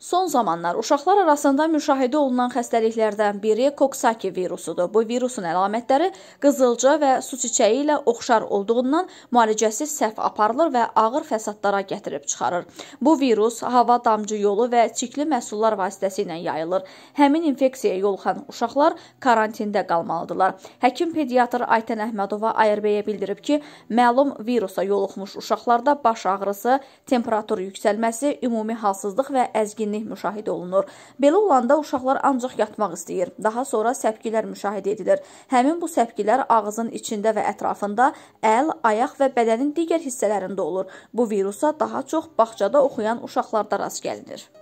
Son zamanlar uşaqlar arasında müşahidə olunan xəstəliklərdən biri koksaki virusudur. Bu virusun əlamətləri qızılca və su çiçəyi ilə oxşar olduğundan müalicəsi səhv aparılır və ağır fəsadlara gətirib çıxarır. Bu virus hava damcı yolu və çirkli məhsullar vasitəsilə yayılır. Həmin infeksiyaya yoluxan uşaqlar karantində qalmalıdırlar. Həkim pediatr Aytən Əhmədova ARB-yə bildirib ki, məlum virusa yoluxmuş uşaqlarda baş ağrısı, temperatur yüksəlməsi, ümumi halsızlıq və əzginlik çətinlik müşahidə olunur. Belə olanda uşaqlar ancaq yatmaq istəyir. Daha sonra səpkilər müşahidə edilir. Həmin bu səpkilər ağzın içində və ətrafında, əl, ayaq və bədənin digər hissələrində olur. Bu virusa daha çox bağçada oxuyan uşaqlarda rast gəlinir.